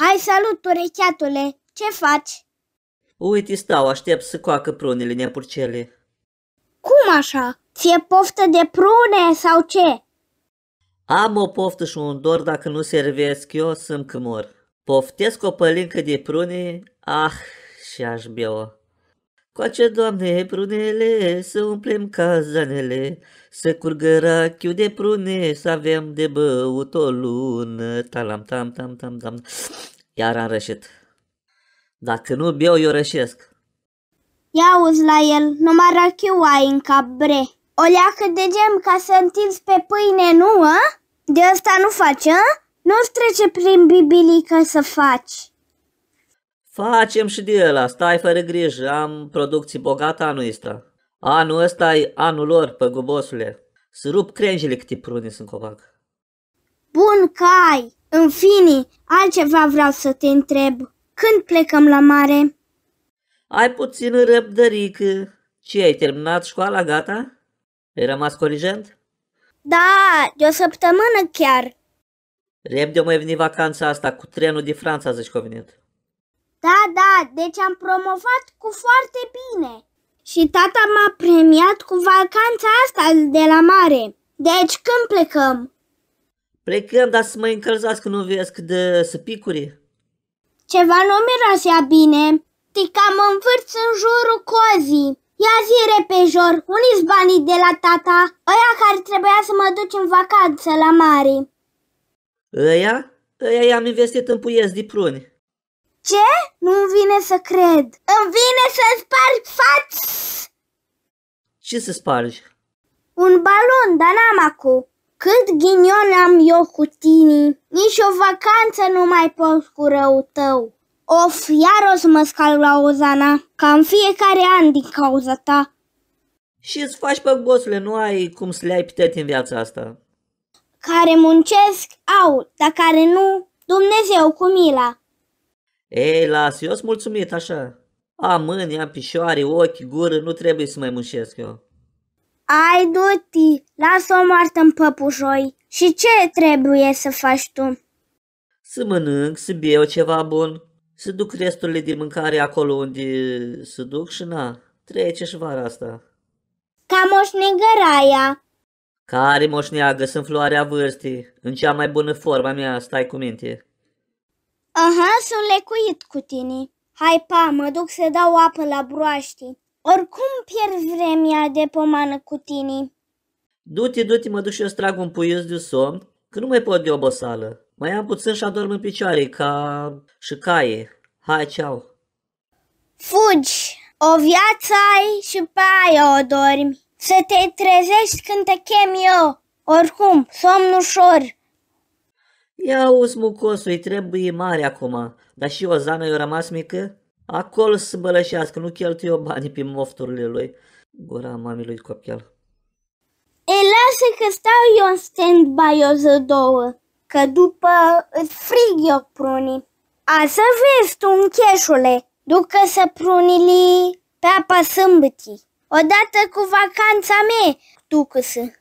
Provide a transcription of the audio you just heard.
Hai, salut, urecheatule! Ce faci? Uite, stau, aștept să coacă prunele neapurcele. Cum așa? S-e poftă de prune sau ce? Am o poftă și un dor dacă nu servesc eu sunt mi cămor. Poftesc o pălincă de prune, ah, și aș bea-o. Coace, Doamne, prunele, să umplem cazanele, să curgă rachiu de prune, să avem de băut o lună, talam tam tam tam tam. Iar am rășit. Dacă nu beau, eu rășesc. Ia uzi la el, numai rachiu ai în cap, bre. O leacă de gem ca să întinzi pe pâine, nu, a? Ă? De asta nu faci, a? Ă? Nu-ți trece prin bibilică să faci. Facem și de ăla, stai fără grijă, am producții bogată anul ăsta. Anul ăsta e anul lor, păgubosule. Să rup crengile câte prune sunt copac. Bun cai! În fine, altceva vreau să te întreb. Când plecăm la mare? Ai puțin răbdărică. Ce, ai terminat școala, gata? Ai rămas corigent? Da, de o săptămână chiar. Repede mai veni vacanța asta cu trenul de Franța, zici că a venit. Da, da, deci am promovat cu foarte bine. Și tata m-a premiat cu vacanța asta de la mare. Deci când plecăm? Plecăm, dar să mă încălzați că nu vezi cât de să picuri. Ceva nu mirosea bine. Te cam învârți în jurul cozii. Ia zi repejor, uniți banii de la tata, ăia care trebuia să mă duci în vacanță la mare. Ăia? Ăia i-am investit în puieți de pruni. Ce? Nu-mi vine să cred. Îmi vine să sparg faț. Ce să spargi? Un balon, dar n-am acum. Cât ghinion am eu cu tine, nici o vacanță nu mai pot cu rău tău. Of, iar o să mă scalb la Ozana, ca în fiecare an din cauza ta. Și îți faci pe bosule, nu ai cum să le ai pitet în viața asta. Care muncesc, au, dar care nu, Dumnezeu cu mila. Ei, las, eu sunt mulțumit așa. Am mâini, am pișoare, ochi, gură, nu trebuie să mai mușesc eu. Ai, du-te, las o moartă în păpușoi. Și ce trebuie să faci tu? Să mănânc, să beau ceva bun, să duc resturile de mâncare acolo unde să duc și na, trece și vara asta. Ca moșnegăraia. Care moșneagă, sunt floarea vârstii, în cea mai bună forma mea, stai cu minte. Aha, sunt lecuit cu tine. Hai, pa, mă duc să dau apă la broaște. Oricum pierd vremea de pomană cu tine. Du-te, du-te, mă duc și eu strag un puiuț de somn, că nu mai pot de obosală. Mai am puțin și adorm în picioare, ca și caie. Hai, ceau! Fugi! O viață ai și pe aia o dormi. Să te trezești când te chem eu. Oricum, somn ușor. Ia uzi, mucosul, îi trebuie mare acum, dar și Ozana i-a rămas mică? Acolo să bălășească, nu cheltuie o banii pe mofturile lui. Gura mamei lui copil. E, lasă că stau eu în stand-by o ză două, că după îți frig eu prunii. A să vezi tu, cheșule, ducă să prunili pe apa sâmbătii. Odată cu vacanța mea, ducă să.